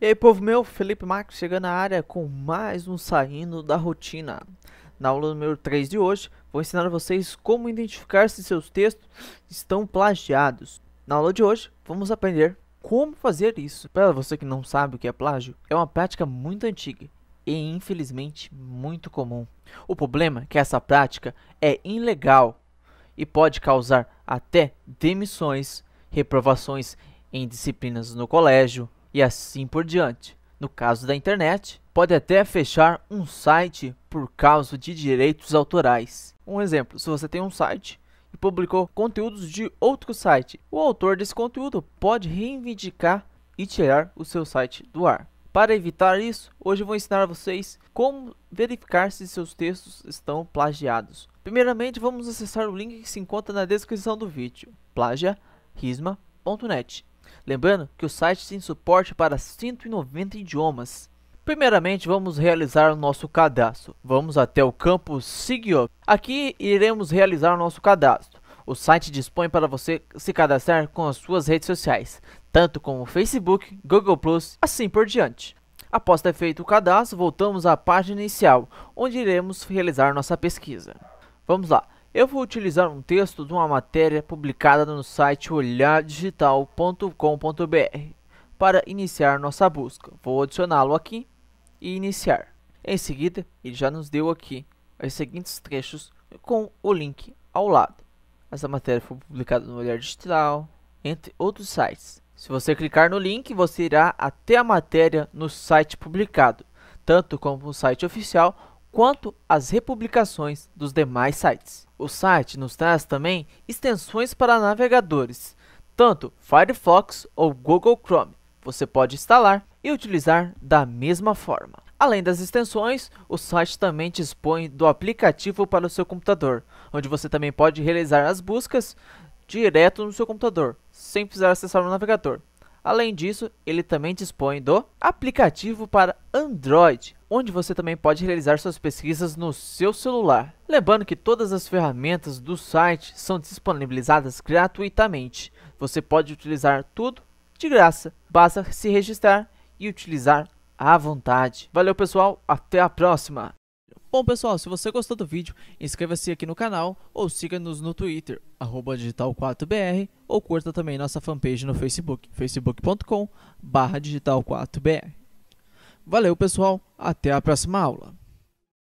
E aí povo meu, Felipe Marques chegando na área com mais um Saindo da Rotina. Na aula número 3 de hoje, vou ensinar a vocês como identificar se seus textos estão plagiados. Na aula de hoje, vamos aprender como fazer isso. Para você que não sabe o que é plágio, é uma prática muito antiga e infelizmente muito comum. O problema é que essa prática é ilegal e pode causar até demissões, reprovações em disciplinas no colégio e assim por diante. No caso da internet, pode até fechar um site por causa de direitos autorais. Um exemplo, se você tem um site e publicou conteúdos de outro site, o autor desse conteúdo pode reivindicar e tirar o seu site do ar. Para evitar isso, hoje eu vou ensinar a vocês como verificar se seus textos estão plagiados. Primeiramente, vamos acessar o link que se encontra na descrição do vídeo, plagiarisma.net. Lembrando que o site tem suporte para 190 idiomas. Primeiramente, vamos realizar o nosso cadastro. Vamos até o campo Sigio. Aqui iremos realizar o nosso cadastro. O site dispõe para você se cadastrar com as suas redes sociais, tanto como Facebook, Google+, assim por diante. Após ter feito o cadastro, voltamos à página inicial, onde iremos realizar nossa pesquisa. Vamos lá. Eu vou utilizar um texto de uma matéria publicada no site olhardigital.com.br para iniciar nossa busca. Vou adicioná-lo aqui e iniciar. Em seguida, ele já nos deu aqui os seguintes trechos com o link ao lado. Essa matéria foi publicada no Olhar Digital, entre outros sites. Se você clicar no link, você irá até a matéria no site publicado, tanto como o site oficial quanto as republicações dos demais sites. O site nos traz também extensões para navegadores, tanto Firefox ou Google Chrome. Você pode instalar e utilizar da mesma forma. Além das extensões, o site também dispõe do aplicativo para o seu computador, onde você também pode realizar as buscas direto no seu computador, sem precisar acessar o navegador. Além disso, ele também dispõe do aplicativo para Android, onde você também pode realizar suas pesquisas no seu celular. Lembrando que todas as ferramentas do site são disponibilizadas gratuitamente. Você pode utilizar tudo de graça, basta se registrar e utilizar à vontade. Valeu, pessoal, até a próxima! Bom pessoal, se você gostou do vídeo, inscreva-se aqui no canal ou siga-nos no Twitter, digital4br ou curta também nossa fanpage no Facebook, facebook.com digital4br. Valeu pessoal, até a próxima aula.